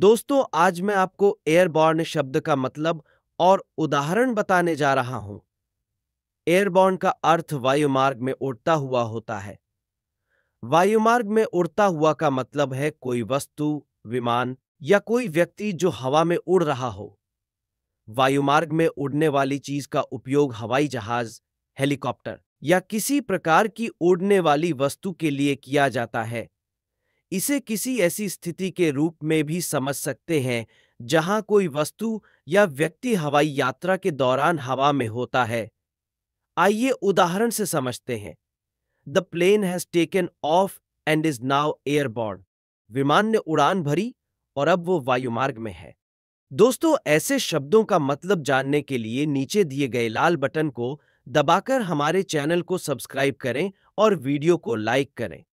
दोस्तों आज मैं आपको एयरबॉर्न शब्द का मतलब और उदाहरण बताने जा रहा हूं एयरबॉर्न का अर्थ वायुमार्ग में उड़ता हुआ होता है वायुमार्ग में उड़ता हुआ का मतलब है कोई वस्तु विमान या कोई व्यक्ति जो हवा में उड़ रहा हो वायुमार्ग में उड़ने वाली चीज का उपयोग हवाई जहाज हेलीकॉप्टर या किसी प्रकार की उड़ने वाली वस्तु के लिए किया जाता है इसे किसी ऐसी स्थिति के रूप में भी समझ सकते हैं जहां कोई वस्तु या व्यक्ति हवाई यात्रा के दौरान हवा में होता है आइए उदाहरण से समझते हैं the plane has taken off and is now airborne विमान ने उड़ान भरी और अब वो वायुमार्ग में है दोस्तों ऐसे शब्दों का मतलब जानने के लिए नीचे दिए गए लाल बटन को दबाकर हमारे चैनल को सब्सक्राइब करें और वीडियो को लाइक करें